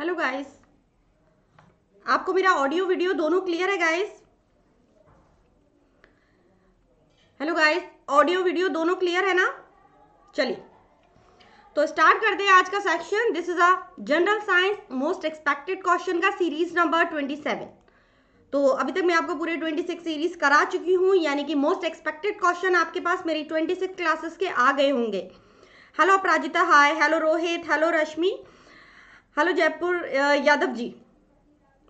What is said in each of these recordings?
Hello guys आपको मेरा audio video दोनों क्लियर है guys hello guys audio video दोनों क्लियर है ना चलिए तो स्टार्ट करते हैं आज का section this is a general science most expected question का सीरीज नंबर 27 तो अभी तक मैं आपको पूरे 26 सीरीज करा चुकी हूँ यानी कि मोस्ट एक्सपेक्टेड क्वेश्चन आपके पास मेरी 26 क्लासेस के आ गए होंगे hello Aparajita hi hello Rohit hello Rashmi hello Jaipur Yadav ji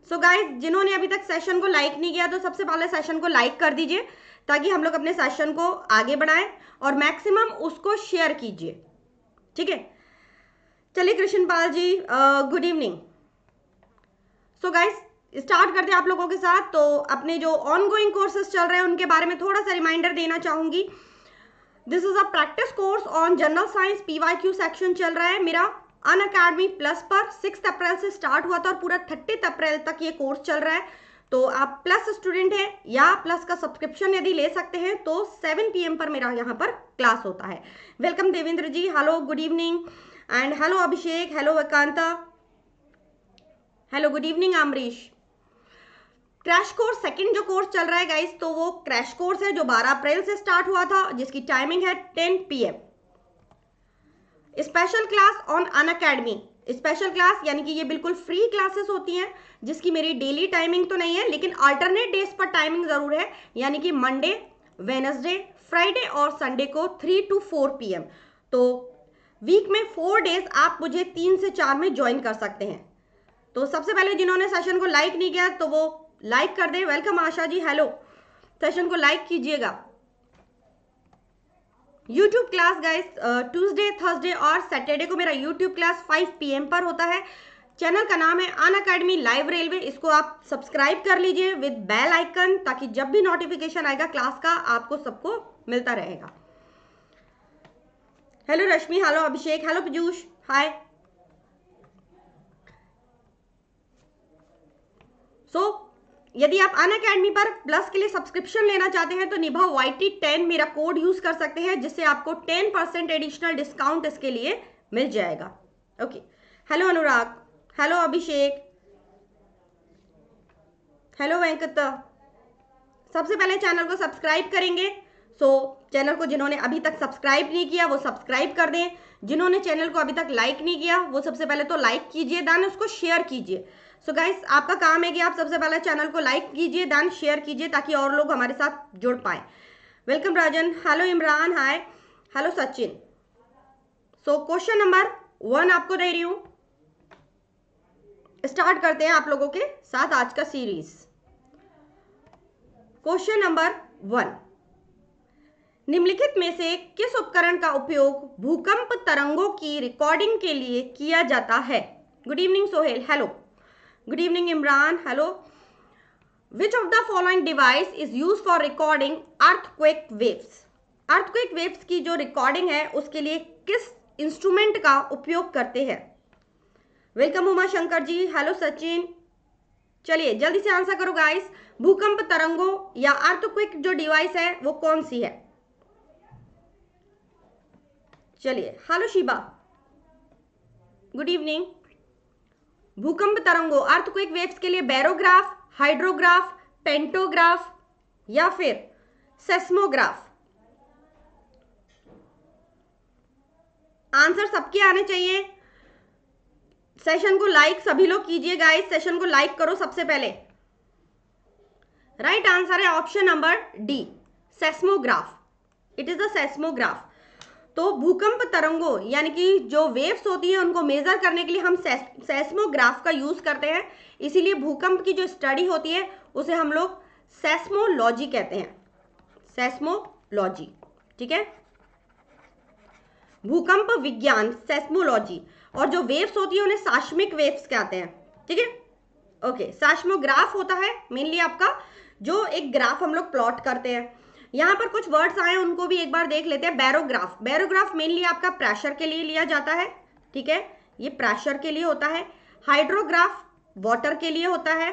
so so guys जिन्होंने अभी तक सेशन को लाइक नहीं किया तो सबसे पहले सेशन को लाइक कर दीजिए ताकि हम लोग अपने सेशन को आगे बढ़ाएं और मैक्सिमम उसको शेयर कीजिए ठीक है चलिए Krishnapal ji good evening so guys start करते हैं आप लोगों के साथ तो अपने जो ऑनगोइंग कोर्सेज चल रहे हैं उनके बारे में थोड़ा सा रिमाइंडर देना चाहूंगी this is a practice course on general science PYQ section चल रहा है मेरा अन अकेडमी प्लस पर सिक्स अप्रैल से स्टार्ट हुआ था और पूरा थर्टीथ अप्रैल तक ये कोर्स चल रहा है तो आप प्लस स्टूडेंट हैं या प्लस का सब्सक्रिप्शन यदि ले सकते हैं तो 7 पीएम पर मेरा यहाँ पर क्लास होता है welcome Devendra ji hello good evening and hello Abhishek hello Ekanta hello good evening Amrish crash course second जो कोर्स चल रहा है गाइस तो वो क्रैश कोर्स है जो 12 अप्रैल से स्टार्ट हुआ था जिसकी टाइमिंग है 10 PM special class on Unacademy special class यानी कि ये बिल्कुल फ्री क्लासेस होती हैं जिसकी मेरी डेली टाइमिंग तो नहीं है लेकिन अल्टरनेट डेज पर टाइमिंग ज़रूर है यानी कि मंडे वेनसडे फ्राइडे और संडे को थ्री टू फोर पी तो वीक में फोर डेज आप मुझे तीन से चार में ज्वाइन कर सकते हैं तो सबसे पहले जिन्होंने सेशन को लाइक नहीं किया तो वो लाइक कर दें welcome Asha ji hello session को लाइक कीजिएगा YouTube class guys Tuesday Thursday और सैटरडे को मेरा यूट्यूब क्लास 5 पीएम पर होता है चैनल का नाम है अन अकेडमी लाइव रेलवे इसको आप सब्सक्राइब कर लीजिए विद बेल आइकन ताकि जब भी नोटिफिकेशन आएगा क्लास का आपको सबको मिलता रहेगा hello Rashmi hello Abhishek hello Piyush hi so यदि आप अन अकेडमी पर प्लस के लिए सब्सक्रिप्शन लेना चाहते हैं तो निभा वाई टी टेन मेरा कोड यूज कर सकते हैं जिससे आपको टेन परसेंट एडिशनल डिस्काउंट इसके लिए मिल जाएगा okay hello Anurag hello Abhishek hello Venkat सबसे पहले चैनल को सब्सक्राइब करेंगे सो so, चैनल को जिन्होंने अभी तक सब्सक्राइब नहीं किया वो सब्सक्राइब कर दें जिन्होंने चैनल को अभी तक लाइक नहीं किया वो सबसे पहले तो लाइक कीजिए दान उसको शेयर कीजिए सो so गाइस आपका काम है कि आप सबसे पहले चैनल को लाइक कीजिए दैन शेयर कीजिए ताकि और लोग हमारे साथ जुड़ पाए welcome Rajan hello Imran hi hello Sachin so question number one आपको दे रही हूं स्टार्ट करते हैं आप लोगों के साथ आज का सीरीज क्वेश्चन नंबर वन निम्नलिखित में से किस उपकरण का उपयोग भूकंप तरंगों की रिकॉर्डिंग के लिए किया जाता है good evening Sohail hello good evening Imran hello which of the following device is use for recording earthquake waves earthquake waves की जो रिकॉर्डिंग है उसके लिए किस इंस्ट्रूमेंट का उपयोग करते हैं वेलकम उमा शंकर जी हेलो सचिन चलिए जल्दी से आंसर करो गाइस भूकंप तरंगों या अर्थक्विक जो डिवाइस है वो कौन सी है चलिए हेलो शिबा गुड इवनिंग भूकंप तरंगों अर्थक्विक वेव्स के लिए बैरोग्राफ हाइड्रोग्राफ पेंटोग्राफ या फिर सेस्मोग्राफ आंसर सबके आने चाहिए सेशन को लाइक सभी लोग कीजिए गाइस सेशन को लाइक करो सबसे पहले राइट right आंसर है option number D seismograph it is the seismograph तो भूकंप तरंगों यानी कि जो वेव्स होती है उनको मेजर करने के लिए हम सेस्मोग्राफ का यूज करते हैं इसीलिए भूकंप की जो स्टडी होती है उसे हम लोग सेस्मोलॉजी कहते हैं सेस्मोलॉजी ठीक है भूकंप विज्ञान सेस्मोलॉजी और जो वेव्स होती है उन्हें साश्मिक वेव्स कहते हैं ठीक है ओके साश्मोग्राफ होता है मेनली आपका जो एक ग्राफ हम लोग प्लॉट करते हैं यहाँ पर कुछ वर्ड्स आए उनको भी एक बार देख लेते हैं बैरोग्राफ बैरोग्राफ मेनली आपका प्रेशर के लिए लिया जाता है ठीक है ये प्रेशर के लिए होता है हाइड्रोग्राफ वाटर के लिए होता है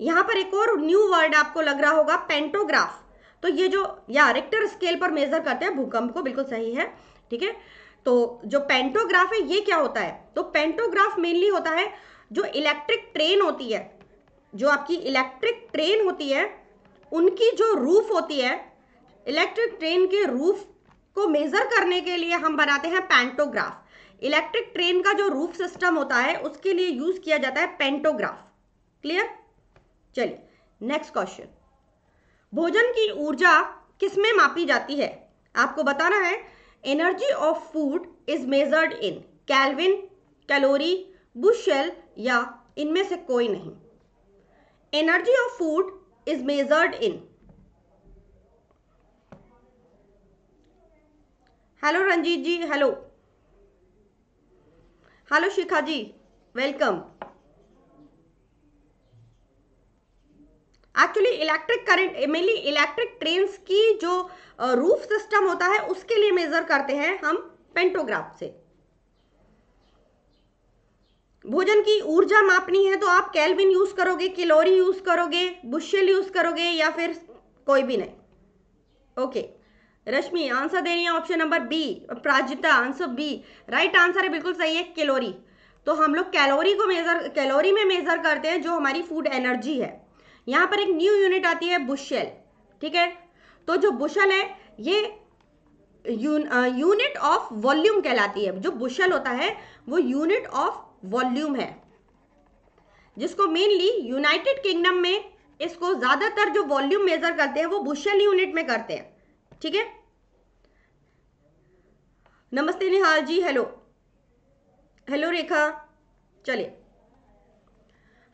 यहाँ पर एक और न्यू वर्ड आपको लग रहा होगा पेंटोग्राफ तो ये जो या रिक्टर स्केल पर मेजर करते हैं भूकंप को बिल्कुल सही है ठीक है तो जो पेंटोग्राफ है ये क्या होता है तो पेंटोग्राफ मेनली होता है जो इलेक्ट्रिक ट्रेन होती है जो आपकी इलेक्ट्रिक ट्रेन होती है उनकी जो रूफ होती है इलेक्ट्रिक ट्रेन के रूफ को मेज़र करने के लिए हम बनाते हैं पेंटोग्राफ इलेक्ट्रिक ट्रेन का जो रूफ सिस्टम होता है उसके लिए यूज किया जाता है पेंटोग्राफ क्लियर चलिए नेक्स्ट क्वेश्चन भोजन की ऊर्जा किसमें मापी जाती है आपको बताना है energy of food is measured in kelvin calorie bushel या इनमें से कोई नहीं energy of food is measured in hello Ranjit ji hello hello Shikha ji welcome actually electric current mainly electric trains की जो रूफ uh, सिस्टम होता है उसके लिए मेजर करते हैं हम पेंटोग्राफ से भोजन की ऊर्जा मापनी है तो आप कैलविन यूज करोगे किलोरी यूज करोगे बुशेल यूज करोगे या फिर कोई भी नहीं ओके रश्मि आंसर दे रही है option number B Prajita answer B right answer है बिल्कुल सही है कैलोरी तो हम लोग कैलोरी को मेजर कैलोरी में मेजर करते हैं जो हमारी फूड एनर्जी है यहाँ पर एक न्यू यूनिट आती है बुशेल ठीक है तो जो बुशल है ये यूनिट ऑफ वॉल्यूम कहलाती है जो बुशल होता है वो यूनिट ऑफ वॉल्यूम है जिसको मेनली यूनाइटेड किंगडम में इसको ज्यादातर जो वॉल्यूम मेजर करते हैं वो बुशल यूनिट में करते हैं ठीक है नमस्ते निहाल जी हेलो हेलो रेखा चलिए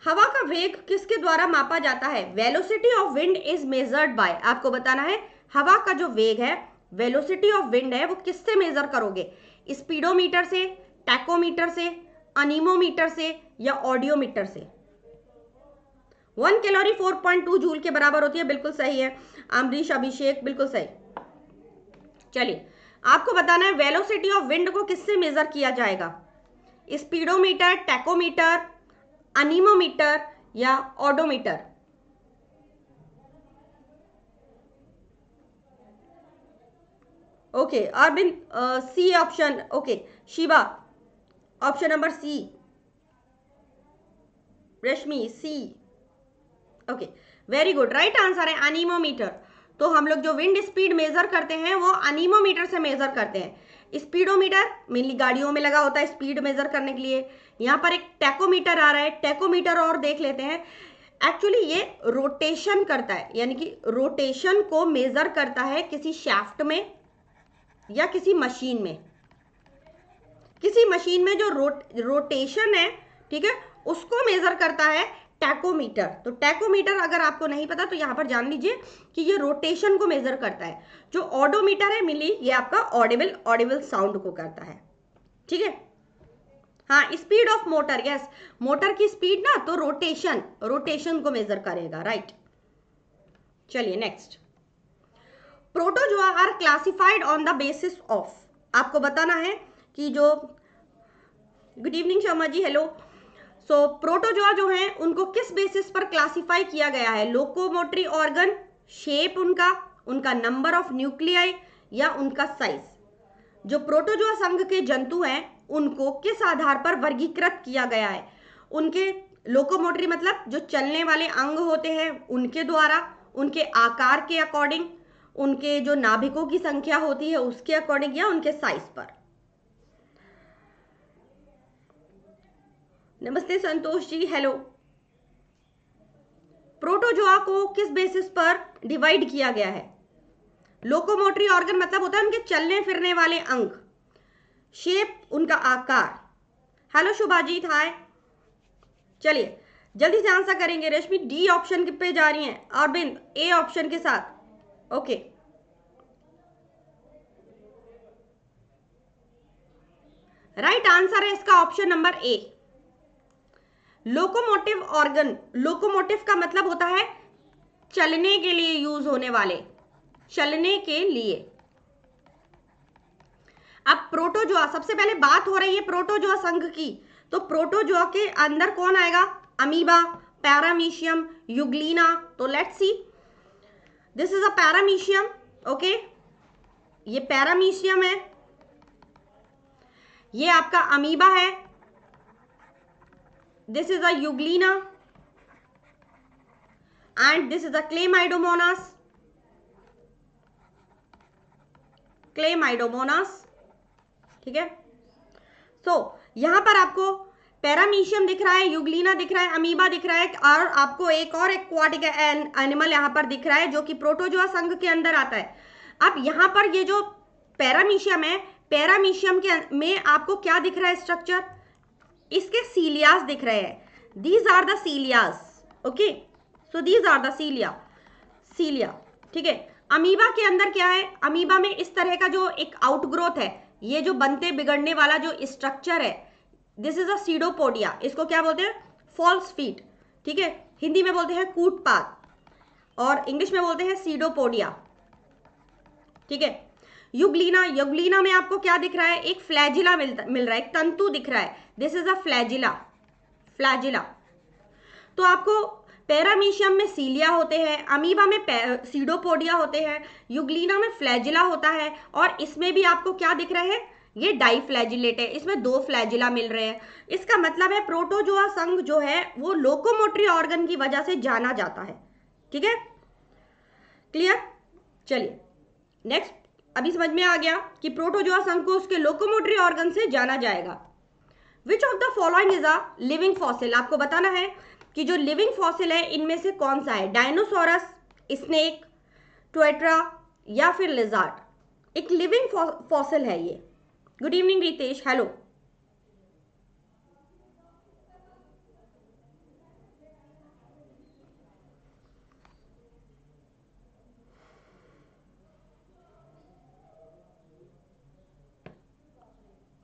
हवा का वेग किसके द्वारा मापा जाता है velocity of wind is measured by आपको बताना है हवा का जो वेग है वेलोसिटी ऑफ विंड है वो किससे मेजर करोगे स्पीडोमीटर से टैकोमीटर से अनिमोमीटर से या ऑडियोमीटर से वन कैलोरी 4.2 जूल के बराबर होती है बिल्कुल सही है अम्बरीश अभिषेक बिल्कुल सही चलिए आपको बताना है वेलोसिटी ऑफ विंड को किससे मेजर किया जाएगा स्पीडोमीटर टैकोमीटर अनिमोमीटर या odometer okay Arvind C option okay Shiva option number C Rashmi C okay very good right answer है अनिमोमीटर तो हम लोग जो विंड स्पीड मेजर करते हैं वो अनिमोमीटर से मेजर करते हैं स्पीडोमीटर मेनली गाड़ियों में लगा होता है स्पीड मेजर करने के लिए यहां पर एक टैकोमीटर आ रहा है टैकोमीटर और देख लेते हैं एक्चुअली ये रोटेशन करता है यानी कि रोटेशन को मेजर करता है किसी शाफ्ट में या किसी मशीन में किसी मशीन में जो रोट रोटेशन है ठीक है उसको मेजर करता है टैकोमीटर तो टैकोमीटर अगर आपको नहीं पता तो यहाँ पर जान लीजिए कि ये रोटेशन को मेजर करता है जो ऑडोमीटर है मिली ये आपका ऑडिबल ऑडिबल साउंड को करता है ठीक है हाँ speed of motor yes motor की स्पीड ना तो रोटेशन रोटेशन को मेजर करेगा राइट चलिए next protozoa are classified on the basis of आपको बताना है कि जो good evening Sharma ji hello so protozoa जो हैं उनको किस बेसिस पर क्लासिफाई किया गया है लोकोमोटरी ऑर्गन शेप उनका उनका नंबर ऑफ न्यूक्लियाई या उनका साइज जो प्रोटोजोआ संघ के जंतु हैं उनको किस आधार पर वर्गीकृत किया गया है उनके लोकोमोटरी मतलब जो चलने वाले अंग होते हैं उनके द्वारा उनके आकार के अकॉर्डिंग उनके जो नाभिकों की संख्या होती है उसके अकॉर्डिंग या उनके साइज पर नमस्ते संतोष जी हेलो प्रोटोजोआ को किस बेसिस पर डिवाइड किया गया है लोकोमोटरी ऑर्गन मतलब होता है उनके चलने फिरने वाले अंग शेप उनका आकार हेलो शुभाजीत हाय चलिए जल्दी से आंसर करेंगे रश्मि डी ऑप्शन पे जा रही हैं अरविंद ए ऑप्शन के साथ ओके राइट आंसर है इसका option number A locomotive organ locomotive का मतलब होता है चलने के लिए यूज होने वाले चलने के लिए अब प्रोटोजोआ सबसे पहले बात हो रही है प्रोटोजोआ संघ की तो प्रोटोजोआ के अंदर कौन आएगा अमीबा पैरामीशियम युगलीना तो let see this is a paramecium okay ये पैरामीशियम है ये आपका अमीबा है this is a euglena and this is a chlamydomonas chlamydomonas ठीक है सो so, यहां पर आपको पैरामीशियम दिख रहा है युगलीना दिख रहा है अमीबा दिख रहा है और आपको एक और एक्वाटिक एनिमल यहां पर दिख रहा है जो कि प्रोटोजोआ संघ के अंदर आता है अब यहां पर ये जो पैरामीशियम है पैरामीशियम के अं-, में आपको क्या दिख रहा है स्ट्रक्चर इसके सीलियाज दिख रहे हैं these are the cilias okay so these are the cilia cilia ठीक है अमीबा के अंदर क्या है अमीबा में इस तरह का जो एक आउटग्रोथ है ये जो बनते बिगड़ने वाला जो स्ट्रक्चर है दिस इज अडोपोडिया इसको क्या बोलते हैं फॉल्स फीट ठीक है हिंदी में बोलते हैं कूट पात और इंग्लिश में बोलते हैं सीडोपोडिया ठीक है युगलीना युगलीना में आपको क्या दिख रहा है एक फ्लैजिला मिल मिल रहा है एक तंतु दिख रहा है this is a flagella flagella तो आपको पैरामीशियम में सीलिया होते हैं अमीबा में सीडोपोडिया होते हैं युगलीना में फ्लैजिला होता है और इसमें भी आपको क्या दिख रहे हैं ये डाई फ्लैजिलेट है इसमें दो फ्लैजिला मिल रहे हैं इसका मतलब है प्रोटोजोआ संघ जो है वो लोकोमोटरी ऑर्गन की वजह से जाना जाता है ठीक है क्लियर चलिए नेक्स्ट अभी समझ में आ गया कि प्रोटोजोआ संघ को उसके लोकोमोटरी ऑर्गन से जाना जाएगा which of the following is a living fossil आपको बताना है कि जो लिविंग फॉसिल है इनमें से कौन सा है डायनोसोरस स्नेक ट्वेट्रा या फिर लिजार्ट एक लिविंग फॉसिल है ये गुड इवनिंग रितेश हेलो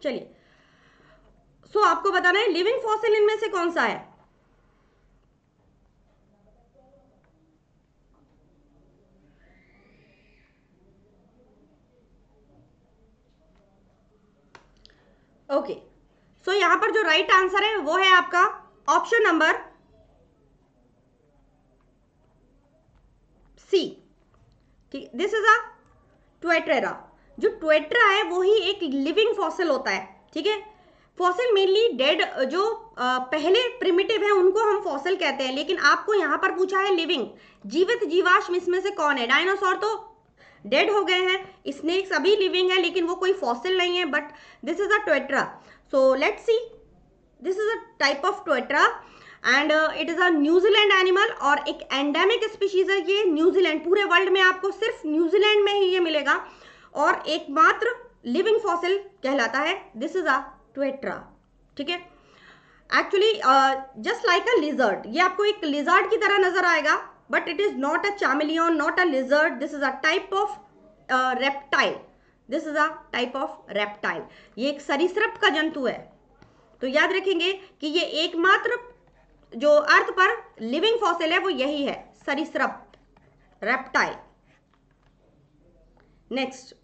चलिए सो so, आपको बताना है लिविंग फॉसिल इनमें से कौन सा है ओके okay. सो so, यहां पर जो राइट right आंसर है वो है आपका ऑप्शन नंबर सी ठीक दिस इज अ ट्वेट्रेरा जो ट्वेटरा है वो ही एक लिविंग फॉसिल होता है ठीक है फॉसिल मेनली डेड जो पहले प्रिमिटिव है उनको हम फॉसिल कहते हैं लेकिन आपको यहाँ पर पूछा है लिविंग जीवित जीवाश्म इसमें से कौन है डायनासोर तो डेड हो गए हैं स्नेक्स अभी लिविंग है लेकिन वो कोई फॉसिल नहीं है but this is a tuatara so let see this is a type of tuatara and it is a New Zealand animal और एक एंडेमिक स्पीशीज है ये न्यूजीलैंड पूरे वर्ल्ड में आपको सिर्फ न्यूजीलैंड में ही ये मिलेगा और एकमात्र लिविंग फॉसिल कहलाता है दिस इज अ ट्वेट्रा ठीक है actually just like a lizard ये आपको एक लिजर्ड की तरह नजर आएगा but it is not a chameleon not a lizard this is a type of reptile this is a type of reptile ये एक सरिसप का जंतु है तो याद रखेंगे कि ये एकमात्र जो अर्थ पर लिविंग फॉसिल है वो यही है सरिसप रेप्टाइल नेक्स्ट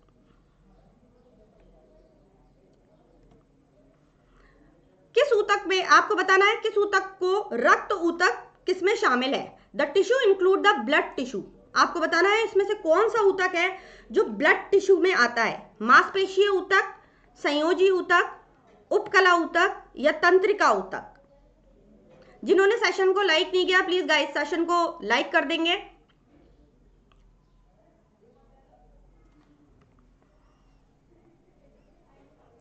किस ऊतक में आपको बताना है किस ऊतक को रक्त ऊतक में शामिल है the tissue include the blood tissue आपको बताना है इसमें से कौन सा ऊतक है जो ब्लड टिश्यू में आता है मांसपेशीय ऊतक संयोजी ऊतक उपकला ऊतक या तंत्रिका ऊतक जिन्होंने सेशन को लाइक नहीं किया प्लीज गाइस सेशन को लाइक कर देंगे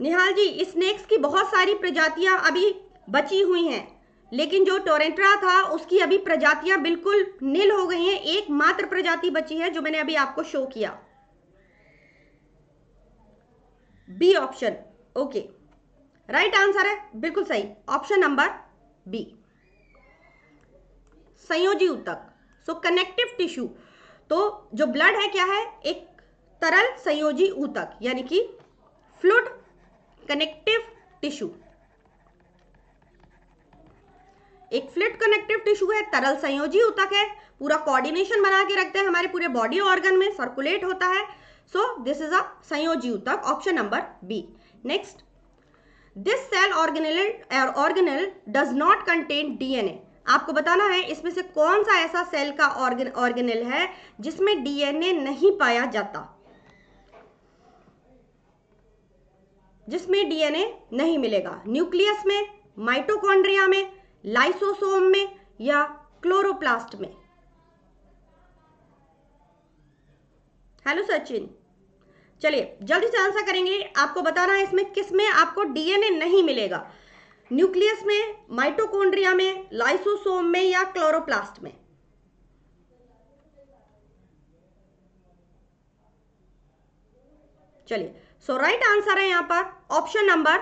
निहाल जी स्नैक्स की बहुत सारी प्रजातियां अभी बची हुई हैं लेकिन जो टोरेंट्रा था उसकी अभी प्रजातियां बिल्कुल नील हो गई हैं एकमात्र प्रजाति बची है जो मैंने अभी आपको शो किया B option okay right answer है बिल्कुल सही ऑप्शन नंबर बी संयोजी उत्तक सो कनेक्टिव टिश्यू तो जो ब्लड है क्या है एक तरल संयोजी ऊतक यानी कि फ्लूड कनेक्टिव टिश्यू एक फ्लिट कनेक्टिव टिश्यू है तरल संयोजी ऊतक है पूरा कोऑर्डिनेशन बना के रखते हैं हमारे पूरे बॉडी ऑर्गन में सर्कुलेट होता है सो दिस इज अ संयोजी ऊतक option number B next this cell organelle organelle does not contain DNA आपको बताना है इसमें से कौन सा ऐसा सेल का ऑर्गेनल है जिसमें डीएनए नहीं पाया जाता जिसमें डीएनए नहीं मिलेगा न्यूक्लियस में माइटोकॉन्ड्रिया में लाइसोसोम में या क्लोरोप्लास्ट में हेलो सचिन चलिए जल्दी से आंसर करेंगे आपको बताना है इसमें किस में आपको डीएनए नहीं मिलेगा न्यूक्लियस में माइटोकॉन्ड्रिया में लाइसोसोम में या क्लोरोप्लास्ट में चलिए सो राइट आंसर है यहाँ पर ऑप्शन नंबर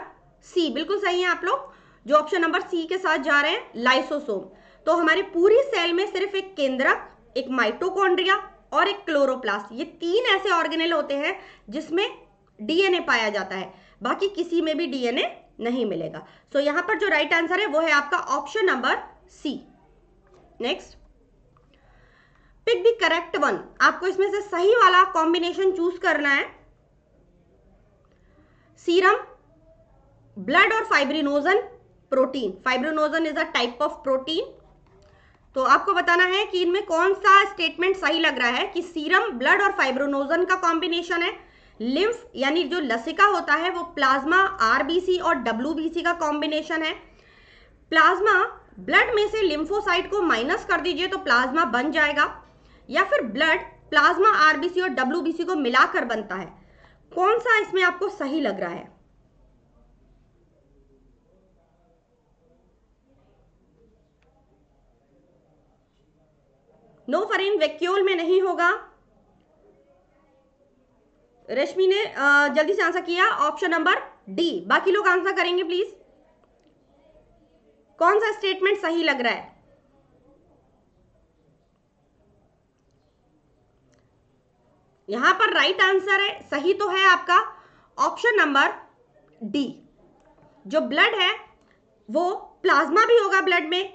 सी बिल्कुल सही है आप लोग जो ऑप्शन नंबर सी के साथ जा रहे हैं लाइसोसोम तो हमारे पूरी सेल में सिर्फ एक केंद्रक एक माइटोकॉन्ड्रिया और एक क्लोरोप्लास्ट ये तीन ऐसे ऑर्गेनल होते हैं जिसमें डीएनए पाया जाता है बाकी किसी में भी डीएनए नहीं मिलेगा सो so, यहां पर जो राइट right आंसर है वो है आपका option number C next pick the correct one आपको इसमें से सही वाला कॉम्बिनेशन चूज करना है सीरम ब्लड और fibrinogen protein fibrinogen is a type of protein तो आपको बताना है कि इनमें कौन सा स्टेटमेंट सही लग रहा है कि सीरम ब्लड और फाइब्रोनोजन का कॉम्बिनेशन है लिम्फ यानी जो लसिका होता है वो प्लाज्मा आरबीसी और डब्ल्यूबीसी का कॉम्बिनेशन है प्लाज्मा ब्लड में से लिम्फोसाइट को माइनस कर दीजिए तो प्लाज्मा बन जाएगा या फिर ब्लड प्लाज्मा आरबीसी और डब्ल्यूबीसी को मिलाकर बनता है कौन सा इसमें आपको सही लग रहा है नो नोफरिन वेक्यूल में नहीं होगा रश्मि ने जल्दी से आंसर किया ऑप्शन नंबर डी बाकी लोग आंसर करेंगे प्लीज कौन सा स्टेटमेंट सही लग रहा है यहां पर राइट आंसर है सही तो है आपका ऑप्शन नंबर डी जो ब्लड है वो प्लाज्मा भी होगा ब्लड में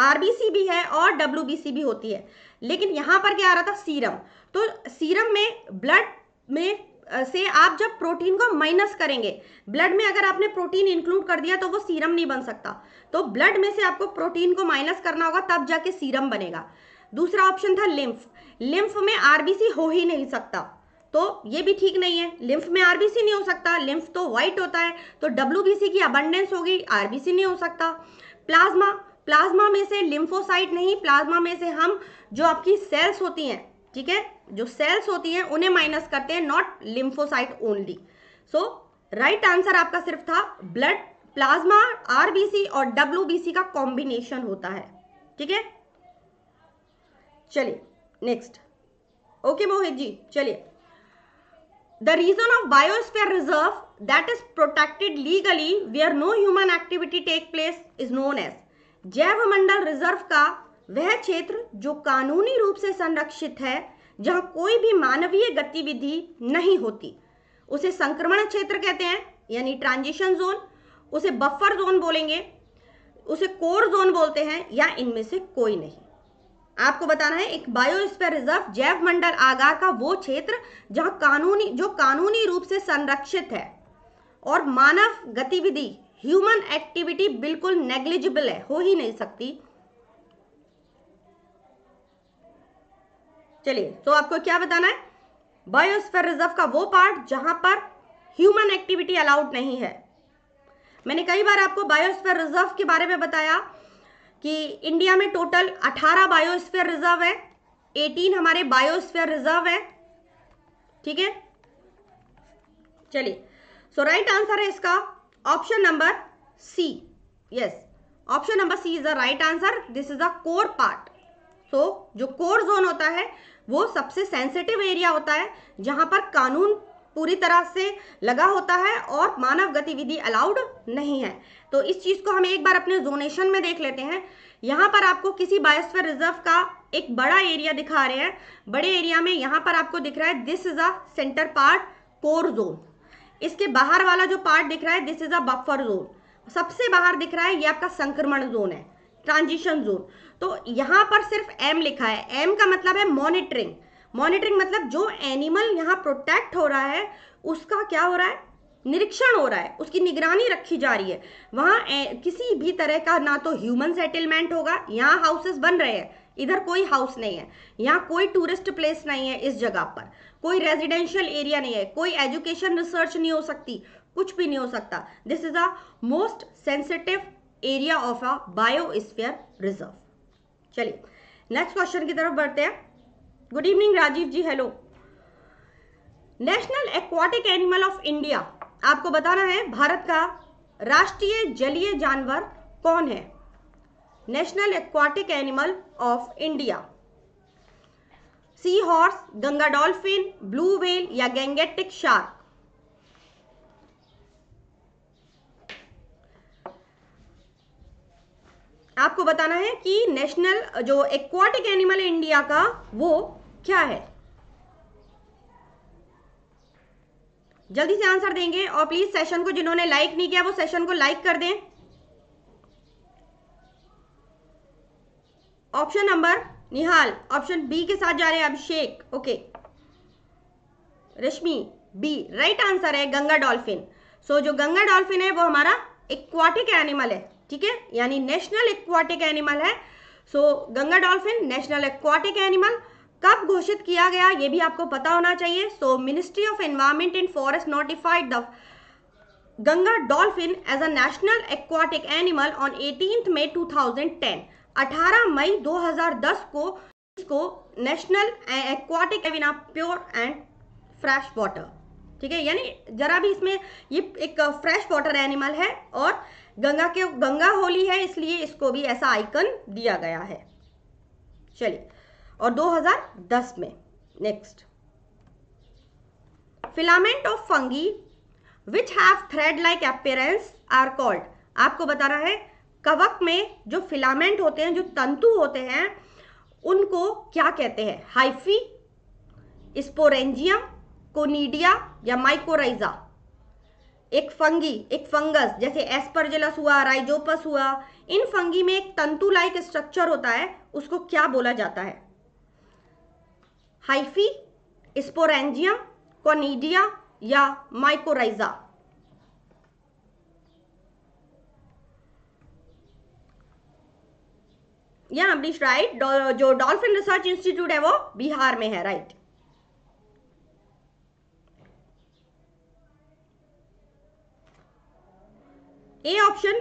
आरबीसी भी है और डब्ल्यू भी होती है लेकिन यहां पर क्या आ रहा था सीरम तो सीरम में ब्लड में से आप जब प्रोटीन को माइनस करेंगे ब्लड में अगर आपने प्रोटीन इंक्लूड कर दिया तो वो सीरम नहीं बन सकता तो ब्लड में से आपको प्रोटीन को माइनस करना होगा तब जाके सीरम बनेगा दूसरा ऑप्शन था लिम्फ लिम्फ में आरबीसी हो ही नहीं सकता तो ये भी ठीक नहीं है लिम्फ में आरबीसी नहीं हो सकता लिम्फ तो व्हाइट होता है तो डब्ल्यू की अबंडेंस होगी आरबीसी नहीं हो सकता प्लाज्मा प्लाज्मा में से लिम्फोसाइट नहीं प्लाज्मा में से हम जो आपकी सेल्स होती हैं ठीक है जो सेल्स होती हैं उन्हें माइनस करते हैं not lymphocyte only so right answer आपका सिर्फ था ब्लड प्लाज्मा आरबीसी और डब्ल्यू का कॉम्बिनेशन होता है ठीक है चलिए नेक्स्ट ओके मोहित जी चलिए the region of biosphere reserve that is protected legally or no human activity take place is known as जैव मंडल रिजर्व का वह क्षेत्र जो कानूनी रूप से संरक्षित है जहां कोई भी मानवीय गतिविधि नहीं होती उसे संक्रमण क्षेत्र कहते हैं यानी ट्रांजिशन जोन उसे बफर जोन बोलेंगे उसे कोर जोन बोलते हैं या इनमें से कोई नहीं आपको बताना है एक बायोस्फेयर रिजर्व जैव मंडल आगार का वो क्षेत्र जहां कानूनी जो कानूनी रूप से संरक्षित है और मानव गतिविधि ह्यूमन एक्टिविटी बिल्कुल नेग्लिजिबल है हो ही नहीं सकती चलिए तो आपको क्या बताना है बायोस्फेयर रिजर्व का वो पार्ट जहां पर ह्यूमन एक्टिविटी अलाउड नहीं है मैंने कई बार आपको बायोस्फेयर रिजर्व के बारे में बताया कि इंडिया में टोटल 18 बायोस्फीयर रिजर्व है 18 हमारे बायोस्फीयर रिजर्व है ठीक है चलिए सो राइट आंसर है इसका option number C yes option number C is the right answer this is a core part so जो कोर जोन होता है वो सबसे सेंसिटिव एरिया होता है जहां पर कानून पूरी तरह से लगा होता है और मानव गतिविधि अलाउड नहीं है तो इस चीज़ को हम एक बार अपने जोनेशन में देख लेते हैं यहाँ पर आपको किसी बायोस्फीयर रिजर्व का एक बड़ा एरिया दिखा रहे हैं बड़े एरिया में यहाँ पर आपको दिख रहा है this is a center part core zone इसके बाहर वाला जो पार्ट दिख रहा है this is a buffer zone सबसे बाहर दिख रहा है ये आपका संक्रमण जोन है ट्रांजिशन जोन तो यहाँ पर सिर्फ एम लिखा है एम का मतलब है मॉनिटरिंग मॉनिटरिंग मतलब जो एनिमल यहाँ प्रोटेक्ट हो रहा है उसका क्या हो रहा है निरीक्षण हो रहा है उसकी निगरानी रखी जा रही है वहाँ किसी भी तरह का ना तो ह्यूमन सेटलमेंट होगा यहाँ हाउसेस बन रहे हैं इधर कोई हाउस नहीं है यहाँ कोई टूरिस्ट प्लेस नहीं है इस जगह पर कोई रेजिडेंशियल एरिया नहीं है कोई एजुकेशन रिसर्च नहीं हो सकती कुछ भी नहीं हो सकता this is a most sensitive area of a biosphere reserve चलिए नेक्स्ट क्वेश्चन की तरफ बढ़ते हैं good evening Rajeev ji hello national aquatic animal of India आपको बताना है भारत का राष्ट्रीय जलीय जानवर कौन है national aquatic animal of India sea horse Ganga dolphin blue whale या गैंगेटिक शार्क आपको बताना है कि नेशनल जो एक्वाटिक एनिमल इंडिया का वो क्या है जल्दी से आंसर देंगे और प्लीज सेशन को जिन्होंने लाइक नहीं किया वो सेशन को लाइक कर दें option number Nihal option B के साथ जा रहे हैं Abhishek okay Rashmi B right answer है गंगा डॉल्फिन सो so, जो गंगा डॉल्फिन है वो हमारा एक्वाटिक एनिमल है ठीक है यानी नेशनल एक्वाटिक एनिमल है so so, Ganga dolphin national aquatic animal कब घोषित किया गया ये भी आपको पता होना चाहिए so ministry of environment and forest notified the Ganga dolphin as a national aquatic animal on eighteen May 2010 18 मई 2010 को इसको नेशनल एक्वाटिक एविना प्योर एंड फ्रेश वाटर ठीक है यानी जरा भी इसमें ये एक फ्रेश वाटर एनिमल है और गंगा के गंगा होली है इसलिए इसको भी ऐसा आइकन दिया गया है चलिए और 2010 में next filament of fungi which have thread like appearance are called आपको बताना है कवक में जो फिलामेंट होते हैं जो तंतु होते हैं उनको क्या कहते हैं हाइफी स्पोरेंजियम कोनीडिया या माइकोराइजा एक फंगी एक फंगस जैसे एस्परजेलस हुआ राइजोपस हुआ इन फंगी में एक तंतु लाइक स्ट्रक्चर होता है उसको क्या बोला जाता है हाइफी स्पोरेंजिया कोनीडिया या माइकोराइजा या राइट जो डॉल्फिन रिसर्च इंस्टीट्यूट है वो बिहार में है राइट ए ऑप्शन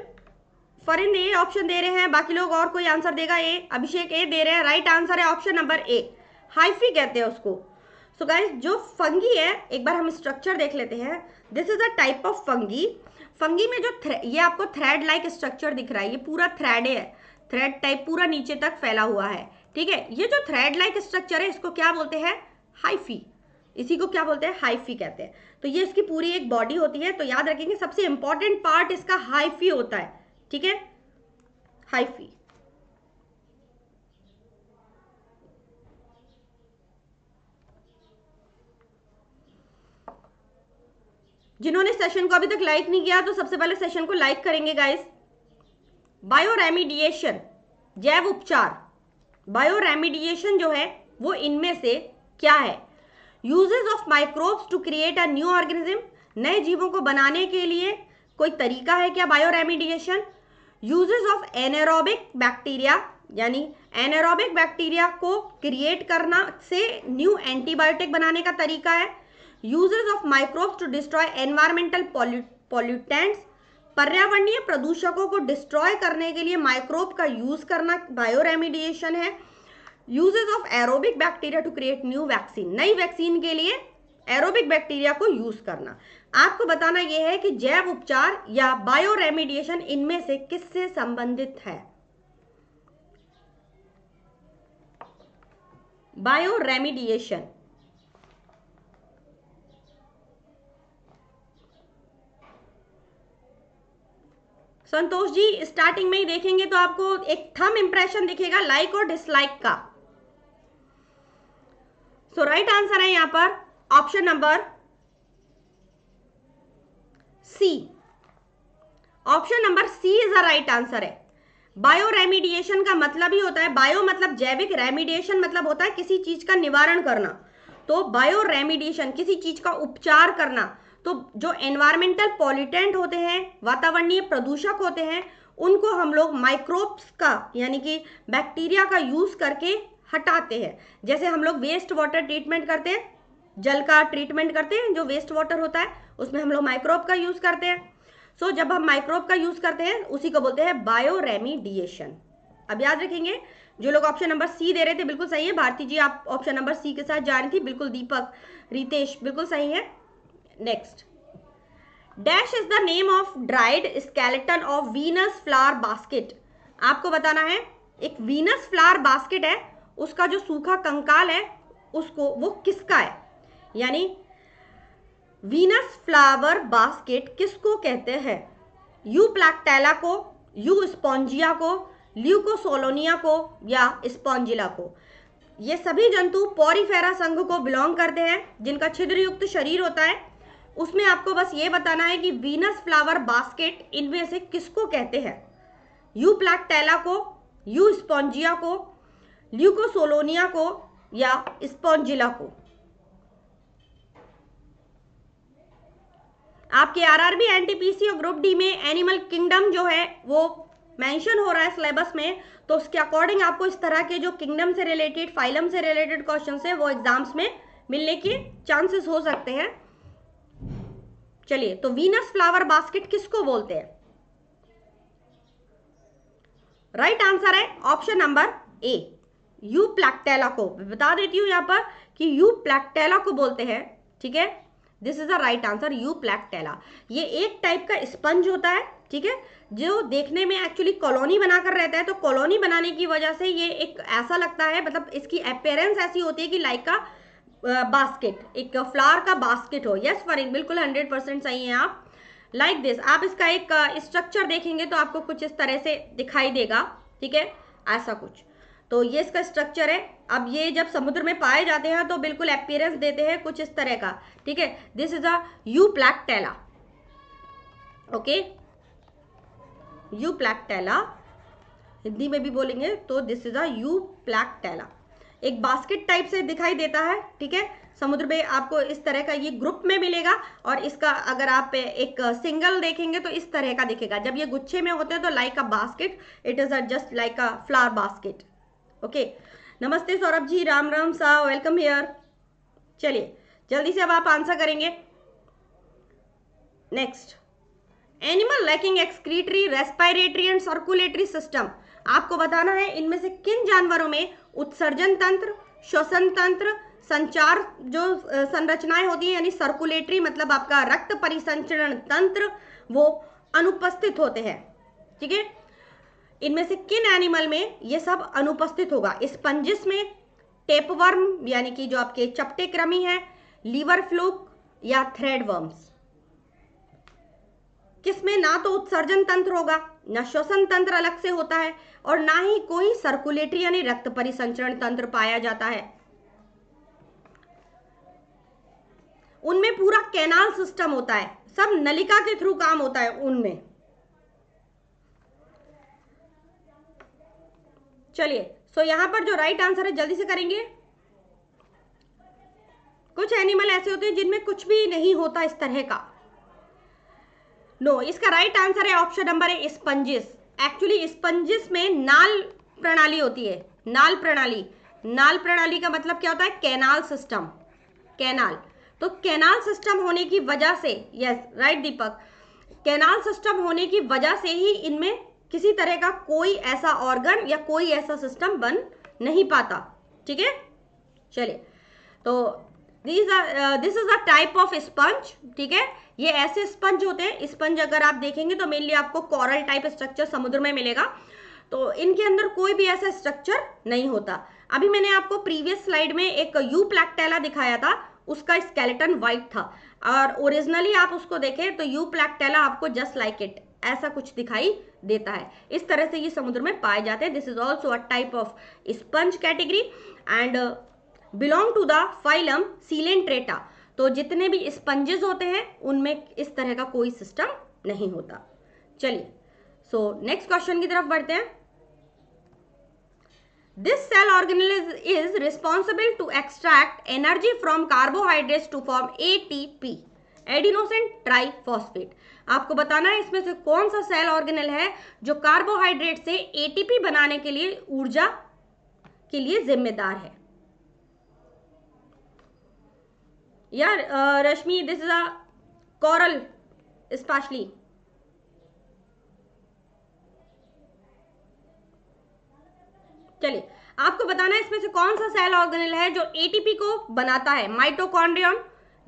फरिन ए ऑप्शन दे रहे हैं बाकी लोग और कोई आंसर देगा ए अभिषेक ए दे रहे हैं राइट आंसर है ऑप्शन नंबर ए हाइफी कहते हैं उसको सो so गाइस जो फंगी है एक बार हम स्ट्रक्चर देख लेते हैं this is a type of fungi fungi में जो ये आपको थ्रेड लाइक स्ट्रक्चर दिख रहा है ये पूरा थ्रेड है थ्रेड टाइप पूरा नीचे तक फैला हुआ है ठीक है ये जो थ्रेड लाइक स्ट्रक्चर है इसको क्या बोलते हैं हाइफी इसी को क्या बोलते हैं हाइफी कहते हैं तो ये इसकी पूरी एक बॉडी होती है तो याद रखेंगे सबसे इंपॉर्टेंट पार्ट इसका हाइफी होता है ठीक है हाइफी जिन्होंने सेशन को अभी तक लाइक नहीं किया तो सबसे पहले सेशन को लाइक करेंगे गाइस बायोरेमिडिएशन जैव उपचार बायोरेमिडिएशन जो है वो इनमें से क्या है uses of microbes to create a new organism नए जीवों को बनाने के लिए कोई तरीका है क्या bioremediation uses of anaerobic bacteria यानी एनेरोबिक बैक्टीरिया को क्रिएट करना से न्यू एंटीबायोटिक बनाने का तरीका है uses of microbes to destroy environmental pollutants पर्यावरणीय प्रदूषकों को डिस्ट्रॉय करने के लिए माइक्रोब का यूज करना बायोरेमिडिएशन है uses of aerobic bacteria to create new vaccine नई वैक्सीन के लिए एरोबिक बैक्टीरिया को यूज करना आपको बताना यह है कि जैव उपचार या बायोरेमिडिएशन इनमें से किससे संबंधित है बायोरेमिडिएशन संतोष जी स्टार्टिंग में ही देखेंगे तो आपको एक थम इंप्रेशन दिखेगा लाइक और डिसलाइक का सो राइट आंसर है यहां पर option number C option number C is a right answer है बायो रेमिडिएशन का मतलब ही होता है बायो मतलब जैविक रेमिडिएशन मतलब होता है किसी चीज का निवारण करना तो बायो रेमिडिएशन किसी चीज का उपचार करना तो जो एनवायरमेंटल पॉल्यूटेंट होते हैं वातावरणीय प्रदूषक होते हैं उनको हम लोग माइक्रोब्स का यानी कि बैक्टीरिया का यूज़ करके हटाते हैं जैसे हम लोग वेस्ट वाटर ट्रीटमेंट करते हैं जल का ट्रीटमेंट करते हैं जो वेस्ट वाटर होता है उसमें हम लोग माइक्रोब का यूज़ करते हैं सो so, जब हम माइक्रोब का यूज़ करते हैं उसी को बोलते हैं रेमीडिएशन अब याद रखेंगे जो लोग ऑप्शन नंबर सी दे रहे थे बिल्कुल सही है भारती जी आप ऑप्शन नंबर सी के साथ जा रही थी बिल्कुल दीपक रितेश बिल्कुल सही है next dash is the name of dried skeleton of Venus flower basket आपको बताना है एक वीनस फ्लावर बास्केट है उसका जो सूखा कंकाल है उसको वो किसका है यानी वीनस फ्लावर बास्केट किसको कहते हैं यू प्लैक्टैला को यू स्पॉन्जिया को ल्यूकोसोलोनिया को या स्पॉन्जिला को ये सभी जंतु पॉरीफेरा संघ को बिलोंग करते हैं जिनका छिद्रयुक्त शरीर होता है उसमें आपको बस ये बताना है कि वीनस फ्लावर बास्केट इनमें से किसको कहते हैं यू प्लैकटेला को यू स्पॉन्जिया को ल्यूकोसोलोनिया को या स्पॉन्जिला को आपके आरआरबी एनटीपीसी और ग्रुप डी में एनिमल किंगडम जो है वो मेंशन हो रहा है सिलेबस में तो उसके अकॉर्डिंग आपको इस तरह के जो किंगडम से रिलेटेड फाइलम से रिलेटेड क्वेश्चन है वो एग्जाम्स में मिलने के चांसेस हो सकते हैं चलिए तो वीनस फ्लावर बास्केट किसको बोलते हैं राइट right आंसर है option number A Euplectella को बता देती हूं यहां पर कि यू प्लैक्टेला को बोलते हैं ठीक है this is the right answer Euplectella ये एक टाइप का स्पंज होता है ठीक है जो देखने में एक्चुअली कॉलोनी बनाकर रहता है तो कॉलोनी बनाने की वजह से ये एक ऐसा लगता है मतलब इसकी अपेयरेंस ऐसी होती है कि लाइक का बास्केट एक फ्लावर का बास्केट हो यस फॉरिंग बिल्कुल हंड्रेड परसेंट सही हैं आप लाइक like दिस आप इसका एक स्ट्रक्चर देखेंगे तो आपको कुछ इस तरह से दिखाई देगा ठीक है ऐसा कुछ तो ये इसका स्ट्रक्चर है अब ये जब समुद्र में पाए जाते हैं तो बिल्कुल अपियरेंस देते हैं कुछ इस तरह का ठीक है this is a plectella okay Euplectella Hindi में भी बोलेंगे तो दिस इज अक प्लैक टेला एक बास्केट टाइप से दिखाई देता है ठीक है समुद्र में आपको इस तरह का ये ग्रुप में मिलेगा और इसका अगर आप एक सिंगल देखेंगे तो इस तरह का दिखेगा जब ये गुच्छे में होते हैं तो like a basket it is just like a flower basket okay नमस्ते सौरभ जी राम राम सा वेलकम हेयर चलिए जल्दी से अब आप आंसर करेंगे next animal lacking excretory respiratory and circulatory system आपको बताना है इनमें से किन जानवरों में उत्सर्जन तंत्र श्वसन तंत्र संचार जो संरचनाएं होती हैं यानी सर्कुलेटरी मतलब आपका रक्त परिसंचरण तंत्र वो अनुपस्थित होते हैं ठीक है इनमें से किन एनिमल में ये सब अनुपस्थित होगा इस पंजिस में टेपवर्म यानी कि जो आपके चपटे क्रमी है लीवर फ्लूक या थ्रेड वर्म्स किसमें ना तो उत्सर्जन तंत्र होगा ना श्वसन तंत्र अलग से होता है और ना ही कोई सर्कुलेटरी यानी रक्त परिसंचरण तंत्र पाया जाता है उनमें पूरा कैनाल सिस्टम होता है सब नलिका के थ्रू काम होता है उनमें चलिए सो यहां पर जो राइट आंसर है जल्दी से करेंगे कुछ एनिमल ऐसे होते हैं जिनमें कुछ भी नहीं होता इस तरह का नो इसका राइट आंसर है ऑप्शन नंबर है स्पंजिस एक्चुअली स्पंजिस में नाल प्रणाली होती है नाल प्रणाली नाल प्रणाली का मतलब क्या होता है कैनाल सिस्टम कैनाल तो कैनाल सिस्टम होने की वजह से yes right Deepak canal system होने की वजह से ही इनमें किसी तरह का कोई ऐसा ऑर्गन या कोई ऐसा सिस्टम बन नहीं पाता ठीक है चलिए तो these are uh, ठीक है ये ऐसे स्पंज होते हैं स्पंज अगर आप देखेंगे तो मेनली आपको कॉरल टाइप स्ट्रक्चर समुद्र में मिलेगा तो इनके अंदर कोई भी ऐसा स्ट्रक्चर नहीं होता अभी मैंने आपको प्रीवियस स्लाइड में एक यू प्लैक्टेला दिखाया था उसका स्केलेटन व्हाइट था और ओरिजिनली आप उसको देखें तो यू प्लैक्टेला आपको जस्ट लाइक इट ऐसा कुछ दिखाई देता है इस तरह से ये समुद्र में पाए जाते हैं this is also a type of sponge category and belong to the phylum Coelenterata तो जितने भी स्पंजेस होते हैं उनमें इस तरह का कोई सिस्टम नहीं होता चलिए सो नेक्स्ट क्वेश्चन की तरफ बढ़ते हैं this is responsible to extract energy from energy to form A T P adenosine triphosphate आपको बताना है इसमें से कौन सा सेल ऑर्गेनल है जो कार्बोहाइड्रेट से एटीपी बनाने के लिए ऊर्जा के लिए जिम्मेदार है यार Rashmi this is a coral specially चलिए आपको बताना है इसमें से कौन सा सेल ऑर्गेनेल है जो एटीपी को बनाता है माइटोकॉन्ड्रियन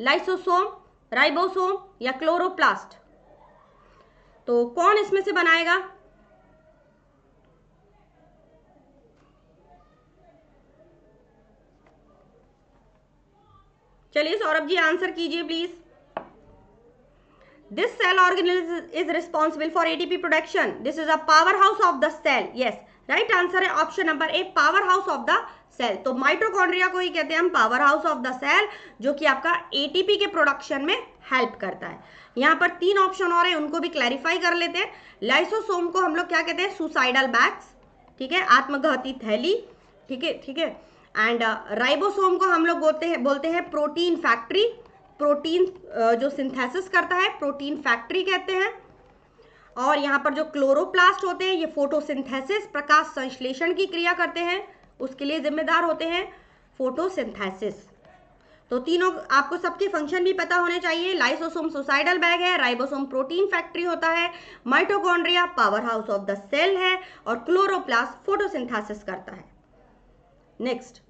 लाइसोसोम राइबोसोम या क्लोरोप्लास्ट तो कौन इसमें से बनाएगा चलिए सौरभ जी आंसर कीजिए please this cell organise is responsible for ATP production this is a power house of the cell yes right answer है option number A power house of the cell तो माइट्रोकॉन्ड्रिया को ही कहते हैं हम power house of the cell जो कि आपका एटीपी के प्रोडक्शन में हेल्प करता है यहां पर तीन ऑप्शन और है उनको भी क्लैरिफाई कर लेते हैं लाइसोसोम को हम लोग क्या कहते हैं सुसाइडल बैग्स ठीक है आत्मघाती थैली ठीक है ठीक है एंड राइबोसोम uh, को हम लोग बोलते हैं बोलते हैं प्रोटीन फैक्ट्री प्रोटीन जो सिंथेसिस करता है प्रोटीन फैक्ट्री कहते हैं और यहाँ पर जो क्लोरोप्लास्ट होते हैं ये फोटोसिंथेसिस प्रकाश संश्लेषण की क्रिया करते हैं उसके लिए जिम्मेदार होते हैं फोटोसिंथेसिस तो तीनों आपको सबके फंक्शन भी पता होने चाहिए लाइसोसोम सुसाइडल बैग है राइबोसोम प्रोटीन फैक्ट्री होता है mitochondria power house of the cell है और क्लोरोप्लास्ट फोटोसिंथेसिस करता है next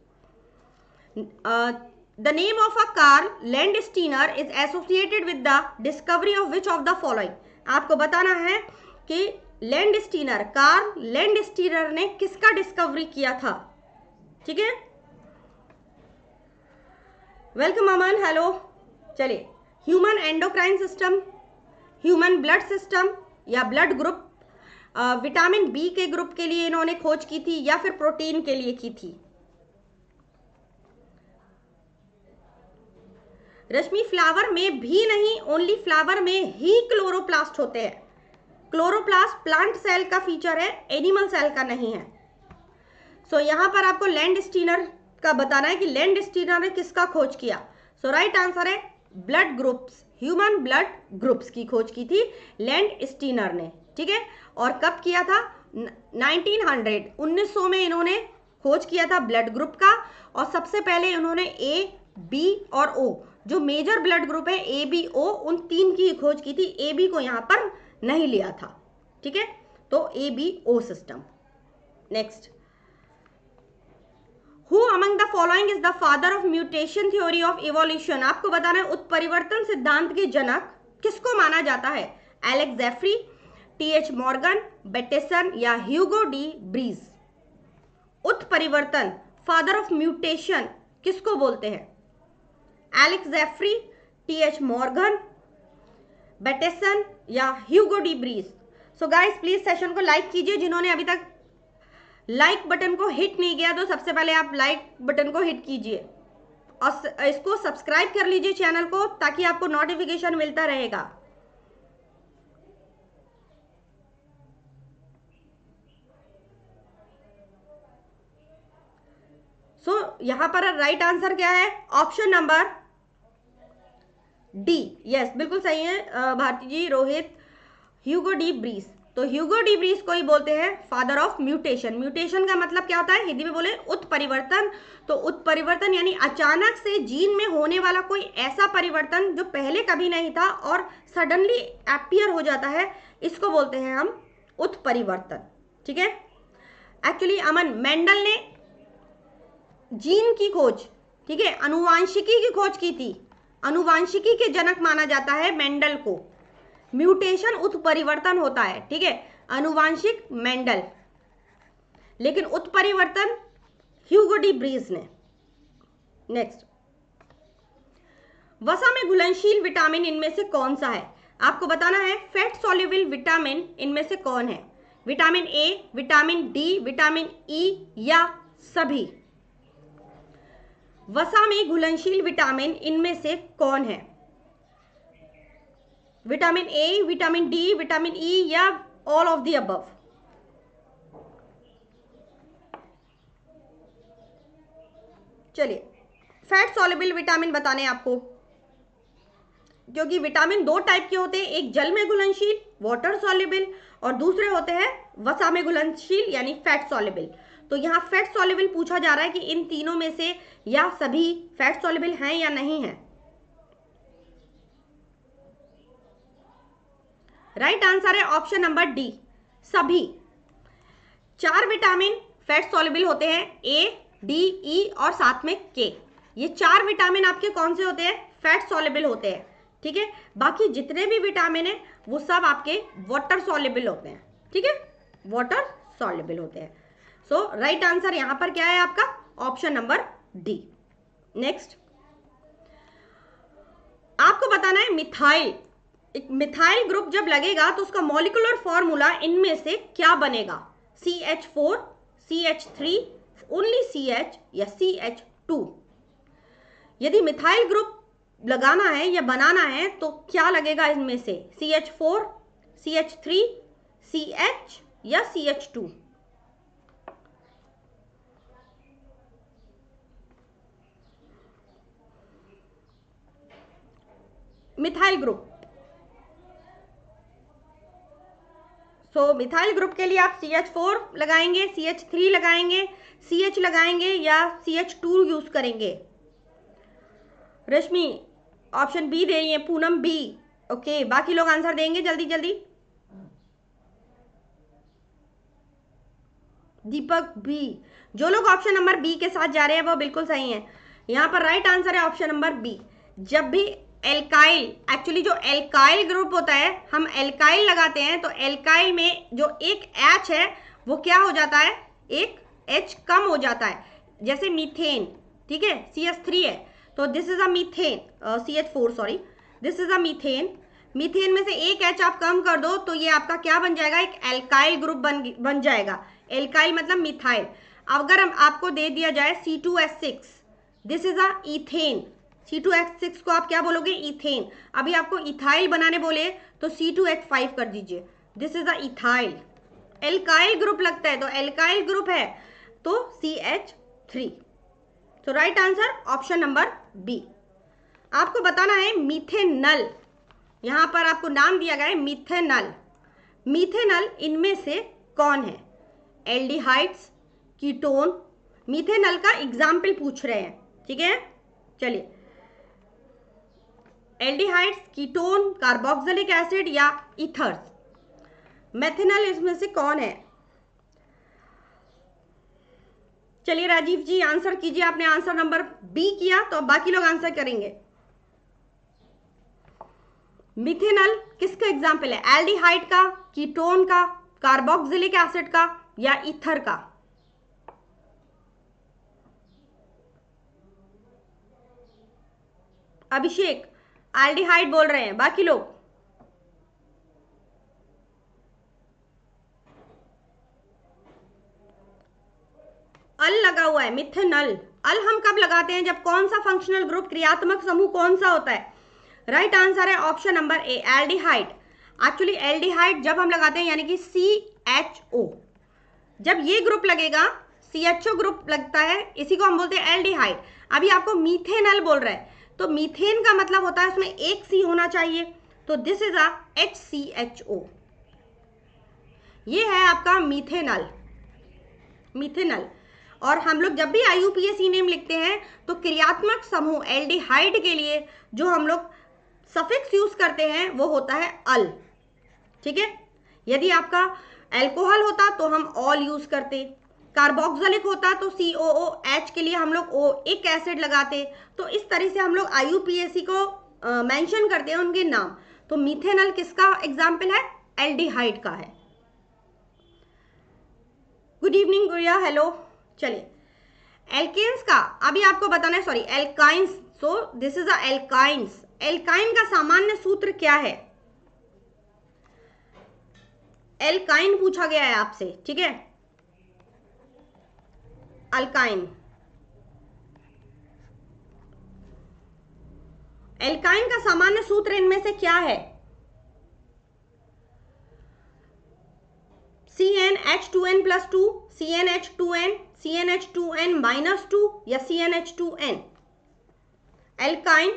the name of a Karl Landsteiner is associated with the discovery of which of the following आपको बताना है कि लैंडस्टीनर कार स्टीनर ने किसका डिस्कवरी किया था ठीक है वेलकम अमन हेलो चलिए human endocrine system human blood system या ब्लड ग्रुप विटामिन बी के ग्रुप के लिए इन्होंने खोज की थी या फिर प्रोटीन के लिए की थी रश्मि फ्लावर में भी नहीं ओनली फ्लावर में ही क्लोरोप्लास्ट होते हैं क्लोरोप्लास्ट प्लांट सेल का फीचर है एनिमल सेल का नहीं है सो so, यहाँ पर आपको लैंड स्टीनर का बताना है कि लैंड स्टीनर ने किसका खोज किया सो राइट आंसर है blood groups human blood groups की खोज की थी लैंड स्टीनर ने ठीक है और कब किया था 1900 1900 में इन्होंने खोज किया था ब्लड ग्रुप का और सबसे पहले इन्होंने ए बी और ओ जो मेजर ब्लड ग्रुप है ए बी ओ उन तीन की खोज की थी ए बी को यहां पर नहीं लिया था ठीक है तो A B O system next who among the following is the father of mutation theory of evolution आपको बताना है उत्परिवर्तन सिद्धांत के जनक किसको माना जाता है Alex Jeffrey T H Morgan Bateson या ह्यूगो डी ब्रीज उत्परिवर्तन फादर ऑफ म्यूटेशन किसको बोलते हैं Alex Jeffrey T H Morgan Bateson या Hugo de Vries so guys please session को लाइक कीजिए जिन्होंने अभी तक लाइक बटन को हिट नहीं किया तो सबसे पहले आप लाइक बटन को हिट कीजिए और इसको सब्सक्राइब कर लीजिए चैनल को ताकि आपको नोटिफिकेशन मिलता रहेगा सो so, यहां पर राइट आंसर क्या है ऑप्शन नंबर डी यस बिल्कुल सही है Bharti ji Rohit Hugo de Vries तो ह्यूगो डी ब्रीस को ही बोलते हैं फादर ऑफ म्यूटेशन म्यूटेशन का मतलब क्या होता है हिंदी में बोले उत्परिवर्तन तो उत्परिवर्तन यानी अचानक से जीन में होने वाला कोई ऐसा परिवर्तन जो पहले कभी नहीं था और सडनली एपियर हो जाता है इसको बोलते हैं हम उत्परिवर्तन ठीक है एक्चुअली अमन मेंडल ने जीन की खोज ठीक है अनुवांशिकी की खोज की थी अनुवांशिकी के जनक माना जाता है मेंडल को म्यूटेशन उत्परिवर्तन होता है ठीक है अनुवांशिक मेंडल लेकिन उत्परिवर्तन ह्यूगो डी ब्रीज ने नेक्स्ट वसा में घुलनशील विटामिन इनमें से कौन सा है आपको बताना है फैट सॉल्युबल विटामिन इनमें से कौन है vitamin A vitamin D vitamin E e, या सभी वसा में घुलनशील विटामिन इनमें से कौन है vitamin A vitamin D vitamin E e, या ऑल ऑफ दी अबव चलिए फैट सॉलेबल विटामिन बताने आपको क्योंकि विटामिन दो टाइप के होते हैं एक जल में घुलनशील वाटर सॉलेबल और दूसरे होते हैं वसा में घुलनशील यानी फैट सॉलेबल तो यहाँ फैट सॉलेबल पूछा जा रहा है कि इन तीनों में से या सभी फैट सॉलेबल हैं या नहीं है राइट right आंसर है ऑप्शन नंबर डी सभी चार विटामिन फैट सॉलेबल होते हैं ए डी ई e और साथ में के ये चार विटामिन आपके कौन से होते हैं फैट सॉलेबल होते हैं ठीक है बाकी जितने भी विटामिन है वो सब आपके वाटर सॉलेबल होते हैं ठीक है वाटर सॉलेबल होते हैं सो राइट आंसर यहां पर क्या है आपका ऑप्शन नंबर डी नेक्स्ट आपको बताना है मिथाइल एक मिथाइल ग्रुप जब लगेगा तो उसका मॉलिकुलर फॉर्मूला इनमें से क्या बनेगा C H four C H three only C H या सी एच टू यदि मिथाइल ग्रुप लगाना है या बनाना है तो क्या लगेगा इनमें से C H four C H three C H या C H two methyl group so so, methyl group के लिए आप सी एच फोर लगाएंगे सी एच थ्री लगाएंगे सी एच लगाएंगे या सी एच टू यूज करेंगे रश्मि ऑप्शन बी दे रही है पूनम बी ओके okay, बाकी लोग आंसर देंगे जल्दी जल्दी दीपक बी जो लोग ऑप्शन नंबर बी के साथ जा रहे हैं वो बिल्कुल सही हैं यहां पर राइट आंसर है ऑप्शन नंबर बी जब भी एल्काइल एक्चुअली जो एल्काइल ग्रुप होता है हम एल्काइल लगाते हैं तो एल्काइल में जो एक एच है वो क्या हो जाता है एक एच कम हो जाता है जैसे मीथेन ठीक है सी एस थ्री है तो this is a methane C H four sorry this is a methane methane में से एक एच आप कम कर दो तो ये आपका क्या बन जाएगा एक एल्काइल ग्रुप बन बन जाएगा एल्काइल मतलब मिथाइल अगर हम आपको दे दिया जाए C two S six this is a ethane C two six को आप क्या बोलोगे इथेन अभी आपको इथाइल बनाने बोले तो सी टू फाइव कर दीजिए this is the ethyl alkyl group लगता है तो एल्काइल ग्रुप है तो सी एच थ्री तो right answer option number B आपको बताना है मिथेनल यहाँ पर आपको नाम दिया गया है मिथेनल मिथेनल इनमें से कौन है एल्डिहाइड्स कीटोन मिथेनल का एग्जाम्पल पूछ रहे हैं ठीक है चलिए एल्डिहाइड्स कीटोन कार्बोक्सिलिक एसिड या इथर्स मेथेनल इसमें से कौन है चलिए राजीव जी आंसर कीजिए आपने आंसर नंबर बी किया तो अब बाकी लोग आंसर करेंगे मिथेनल किसका एग्जाम्पल है एल्डिहाइड का कीटोन का कार्बोक्सिलिक एसिड का या इथर का अभिषेक एल्डिहाइड बोल रहे हैं बाकी लोग अल लगा हुआ है मिथेनल अल हम कब लगाते हैं जब कौन सा फंक्शनल ग्रुप क्रियात्मक समूह कौन सा होता है राइट right आंसर है option number A aldehyde actually aldehyde जब हम लगाते हैं यानी कि सी एच ओ जब ये ग्रुप लगेगा सी एच ओ ग्रुप लगता है इसी को हम बोलते हैं एल्डिहाइड अभी आपको मीथेनल बोल रहा है तो मीथेन का मतलब होता है उसमें एक सी होना चाहिए तो दिस इज अच सी एच ओ ये है आपका मीथेनल मीथेनल और हम लोग जब भी आई पी नेम लिखते हैं तो क्रियात्मक समूह एल्डिहाइड के लिए जो हम लोग सफिक्स यूज करते हैं वो होता है अल ठीक है यदि आपका एल्कोहल होता तो हम ऑल यूज करते कार्बोक्सलिक होता तो सी ओ ओ एच के लिए हम लोग ओ एक एसिड लगाते तो इस तरह से हम लोग I U P S C को मैंशन करते हैं उनके नाम तो मिथेनल किसका एग्जाम्पल है एल्डिहाइड का है गुड इवनिंग गुड़िया हेलो चलिए एल्केन्स का अभी आपको बताना है sorry alkynes so this is alkynes alkyne का सामान्य सूत्र क्या है एल्काइन पूछा गया है आपसे ठीक है अल्काइन एल्काइन का सामान्य सूत्र इनमें से क्या है C N H two N plus two C N H two N C N H two N minus two या C N H two N alkyne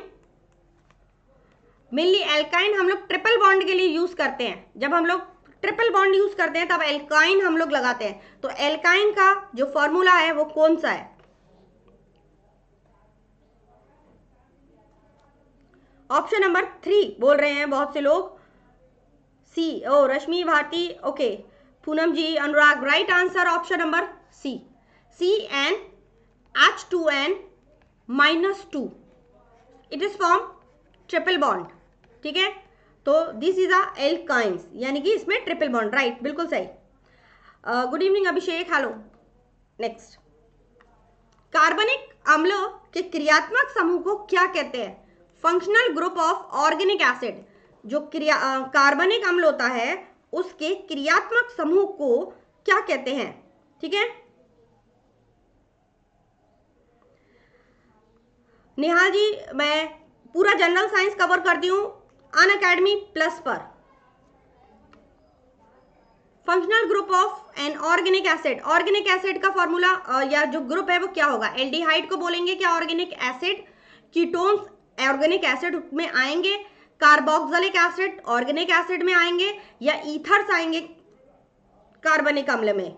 मिली एल्काइन हम लोग ट्रिपल बॉन्ड के लिए यूज करते हैं जब हम लोग ट्रिपल बॉन्ड यूज करते हैं तब एल्काइन हम लोग लगाते हैं तो एल्काइन का जो फॉर्मूला है वो कौन सा है ऑप्शन नंबर थ्री बोल रहे हैं बहुत से लोग C O Rashmi Bharti okay Poonam ji Anurag right answer option number C C N H two N minus two it is form triple bond ठीक है तो दिस इज अ एल्काइंस यानी कि इसमें ट्रिपल बॉन्ड राइट बिल्कुल सही good evening Abhishek hello next कार्बनिक अम्ल के क्रियात्मक समूह को क्या कहते हैं functional group of organic acid जो क्रिया कार्बनिक अम्ल होता है उसके क्रियात्मक समूह को क्या कहते हैं ठीक है निहाल जी मैं पूरा जनरल साइंस कवर करती हूँ अन अकेडमी प्लस पर functional group of an organic acid organic acid का फॉर्मूला या जो ग्रुप है वो क्या होगा एल्डिहाइड को बोलेंगे क्या organic acid ketones organic acid में आएंगे कार्बोक्सिलिक एसिड ऑर्गेनिक एसिड में आएंगे या ईथर्स आएंगे कार्बनिक अम्ल में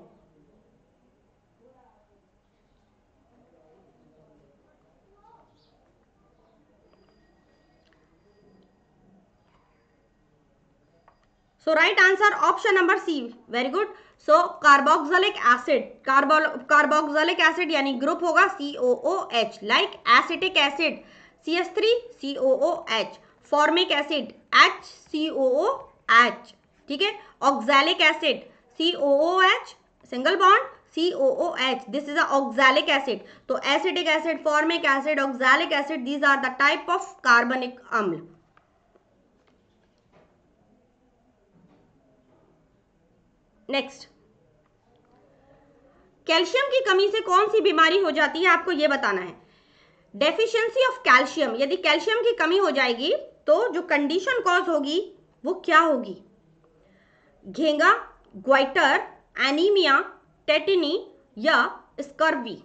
so right answer option number c very good so carboxylic acid carbo carboxylic acid यानी group होगा COOH like acetic acid CH3 COOH formic acid HCOOH ठीक है oxalic acid COOH single bond COOH this is a oxalic acid तो acetic acid formic acid oxalic acid these are the type of carbonic amla next calcium की कमी से कौन सी बीमारी हो जाती है आपको यह बताना है डेफिशिएंसी ऑफ कैल्शियम यदि कैल्शियम की कमी हो जाएगी तो जो कंडीशन कॉज होगी वो क्या होगी घेंगा ग्वाइटर एनीमिया टेटनी या स्कर्वी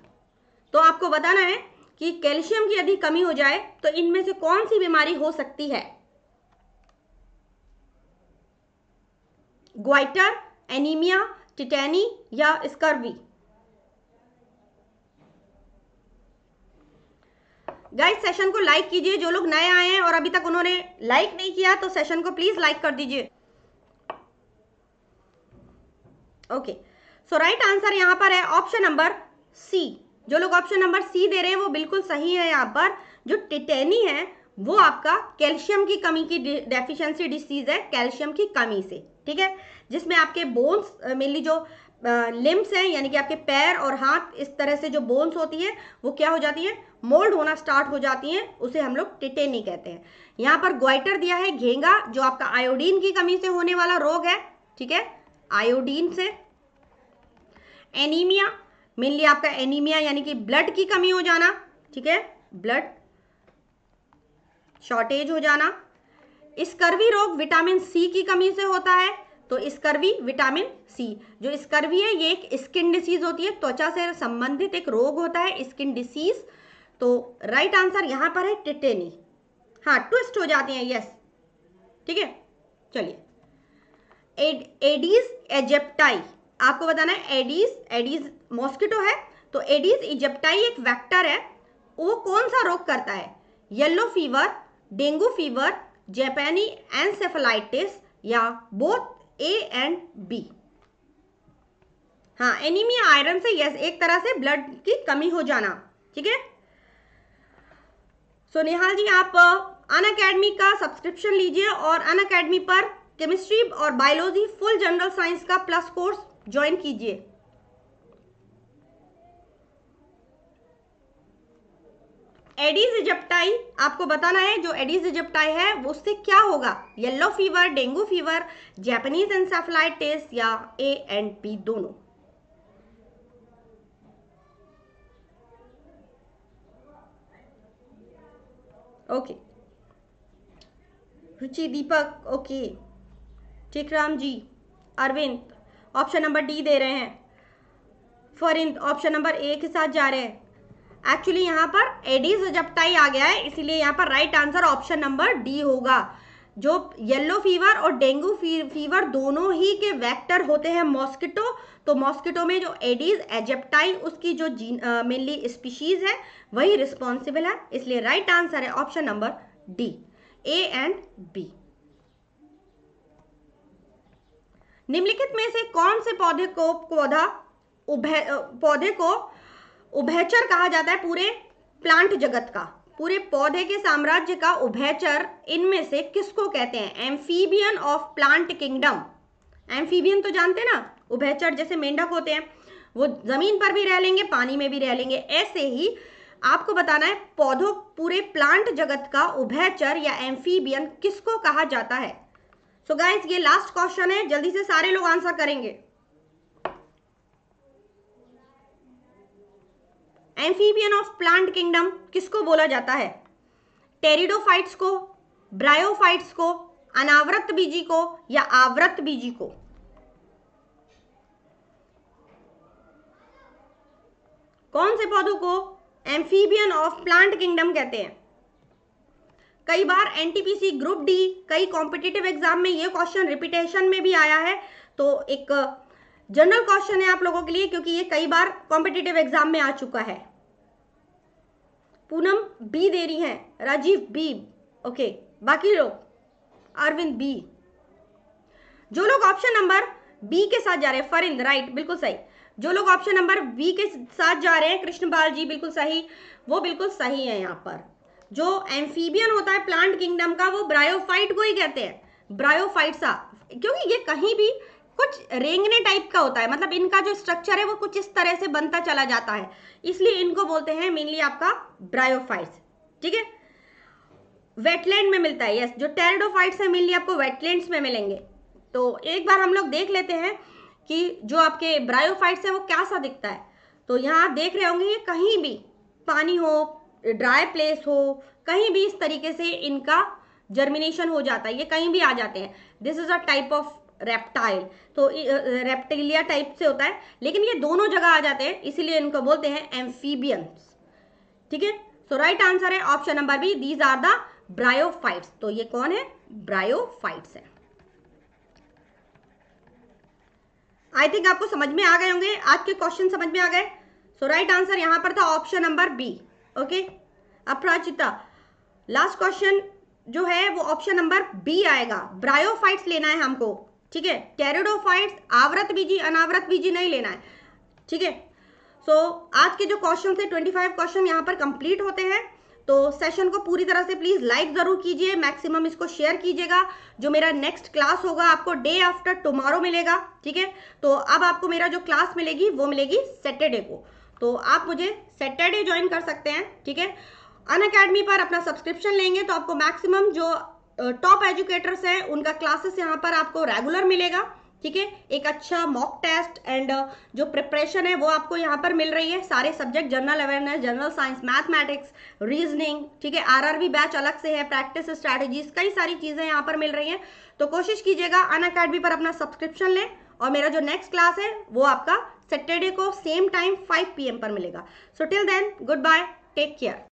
तो आपको बताना है कि कैल्शियम की यदि कमी हो जाए तो इनमें से कौन सी बीमारी हो सकती है ग्वाइटर एनीमिया टिटैनी या स्कर्वी गाइस सेशन को लाइक कीजिए जो लोग नए आए हैं और अभी तक उन्होंने लाइक नहीं किया तो सेशन को प्लीज लाइक कर दीजिए ओके सो राइट आंसर यहां पर है ऑप्शन नंबर सी जो लोग ऑप्शन नंबर सी दे रहे हैं वो बिल्कुल सही है यहां पर जो टिटेनी है वो आपका कैल्शियम की कमी की डेफिशिएंसी डिसीज है कैल्शियम की कमी से ठीक है जिसमें आपके बोन्स मेनली जो लिम्स हैं यानी कि आपके पैर और हाथ इस तरह से जो बोन्स होती है वो क्या हो जाती है मोल्ड होना स्टार्ट हो जाती है उसे हम लोग टिटेनी कहते हैं यहाँ पर ग्वाइटर दिया है घेंगा जो आपका आयोडीन की कमी से होने वाला रोग है ठीक है आयोडीन से एनीमिया मेनली आपका एनीमिया यानी कि ब्लड की कमी हो जाना ठीक है ब्लड शॉर्टेज हो जाना स्कर्वी रोग विटामिन सी की कमी से होता है तो स्कर्वी विटामिन सी जो स्कर्वी है ये एक स्किन डिसीज होती है त्वचा से संबंधित एक रोग होता है स्किन डिसीज तो राइट आंसर यहां पर है टिटेनी हाँ ट्विस्ट हो जाते हैं यस ठीक है चलिए एड, एडीज एजेप्टाई आपको बताना है एडीज एडीज मॉस्किटो है तो एडीज इजेप्टाई एक वेक्टर है वो कौन सा रोग करता है yellow fever dengue fever Japanese encephalitis या बोथ ए एंड बी हाँ एनीमिया आयरन से यस एक तरह से ब्लड की कमी हो जाना ठीक है सो नेहाल जी आप अन अकेडमी का सब्सक्रिप्शन लीजिए और अन अकेडमी पर केमिस्ट्री और बायोलॉजी फुल जनरल साइंस का प्लस कोर्स ज्वाइन कीजिए एडीज इजप्टाई आपको बताना है जो एडीज इजप्टाई है उससे क्या होगा yellow fever dengue fever Japanese encephalitis या ए एंड पी दोनों okay Ruchi Deepak okay Ram ji Arvind option number D दे रहे हैं फरिंद ऑप्शन नंबर ए के साथ जा रहे हैं एक्चुअली यहाँ पर एडीज जप्टाई आ गया है इसीलिए यहाँ पर right answer option number D होगा जो येलो फीवर और डेंगू फीवर दोनों ही के वेक्टर होते हैं मॉस्किटो तो मॉस्किटो में जो एडीज एजेप्टाई उसकी जो मेनली स्पीशीज है वही रिस्पॉन्सिबल है इसलिए राइट आंसर है option number D A and B निम्नलिखित में से कौन से पौधे को पौधा उभ पौधे को उभयचर कहा जाता है पूरे प्लांट जगत का पूरे पौधे के साम्राज्य का उभयचर इनमें से किसको कहते हैं amphibian of plant kingdom amphibian तो जानते ना उभयचर जैसे मेंढक होते हैं वो जमीन पर भी रह लेंगे पानी में भी रह लेंगे ऐसे ही आपको बताना है पौधों पूरे प्लांट जगत का उभयचर या एम्फीबियन किसको कहा जाता है सो so गाइस ये लास्ट क्वेश्चन है जल्दी से सारे लोग आंसर करेंगे एम्फीबियन ऑफ प्लांट किंगडम किसको बोला जाता है टेरिडोफाइट्स को ब्रायोफाइट्स को अनावृत बीजी को या आवृत बीजी को कौन से पौधों को एम्फीबियन ऑफ प्लांट किंगडम कहते हैं कई बार एनटीपीसी ग्रुप डी कई कॉम्पिटिटिव एग्जाम में यह क्वेश्चन रिपीटेशन में भी आया है तो एक जनरल क्वेश्चन है आप लोगों के लिए क्योंकि ये कई बार कॉम्पिटेटिव एग्जाम में आ चुका है पूनम बी दे रही है राजीव बी ओके बाकी लोग अरविंद बी जो लोग ऑप्शन नंबर बी के साथ जा रहे हैं फरिंद राइट बिल्कुल सही जो लोग ऑप्शन नंबर बी के साथ जा रहे हैं कृष्ण बाल जी बिल्कुल सही वो बिल्कुल सही है यहाँ पर जो एम्फीबियन होता है प्लांट किंगडम का वो ब्रायोफाइट को ही कहते हैं ब्रायोफाइट सा क्योंकि ये कहीं भी कुछ रेंगने टाइप का होता है मतलब इनका जो स्ट्रक्चर है वो कुछ इस तरह से बनता चला जाता है इसलिए इनको बोलते हैं मेनली आपका ब्रायोफाइट्स ठीक है वेटलैंड में मिलता है यस जो टेरडोफाइट्स है मेनली आपको वेटलैंड्स में मिलेंगे तो एक बार हम लोग देख लेते हैं कि जो आपके ब्रायोफाइट्स है वो क्या सा दिखता है तो यहाँ देख रहे होंगे ये कहीं भी पानी हो ड्राई प्लेस हो कहीं भी इस तरीके से इनका जर्मिनेशन हो जाता है ये कहीं भी आ जाते हैं this is a type of reptile तो रेप्टिलिया टाइप से होता है लेकिन ये दोनों जगह आ जाते हैं इसीलिए इनको बोलते हैं एम्फीबियंस ठीक है सो राइट आंसर है option number B these are the bryophytes तो ये कौन है ब्रायोफाइट्स है आई थिंक आपको समझ में आ गए होंगे आज के क्वेश्चन समझ में आ गए सो राइट आंसर यहां पर था option number B okay Aparajita last question जो है वो ऑप्शन नंबर बी आएगा ब्रायोफाइट्स लेना है हमको ठीक है कैरिडोफाइट्स आवृत बीजी अनावृत बीजी नहीं लेना है ठीक है सो आज के जो क्वेश्चन थे 25 क्वेश्चन यहाँ पर कंप्लीट होते हैं तो सेशन को पूरी तरह से प्लीज़ लाइक ज़रूर कीजिए मैक्सिमम इसको शेयर कीजिएगा जो मेरा नेक्स्ट क्लास होगा आपको डे आफ्टर टुमारो मिलेगा ठीक है तो अब आपको मेरा जो क्लास मिलेगी वो मिलेगी सैटरडे को तो आप मुझे सैटरडे ज्वाइन कर सकते हैं ठीक है अन अकेडमी पर अपना सब्सक्रिप्शन लेंगे तो आपको मैक्सिमम जो टॉप एजुकेटर्स हैं उनका क्लासेस यहाँ पर आपको रेगुलर मिलेगा ठीक है एक अच्छा मॉक टेस्ट एंड जो प्रिपरेशन है वो आपको यहाँ पर मिल रही है सारे subject general awareness general science mathematics reasoning ठीक है आरआरबी बैच अलग से है प्रैक्टिस स्ट्रैटेजीज कई सारी चीज़ें यहाँ पर मिल रही हैं तो कोशिश कीजिएगा अन अकेडमी पर अपना सब्सक्रिप्शन लें और मेरा जो नेक्स्ट क्लास है वो आपका सैटरडे को सेम टाइम फाइव पी पर मिलेगा so till then goodbye take care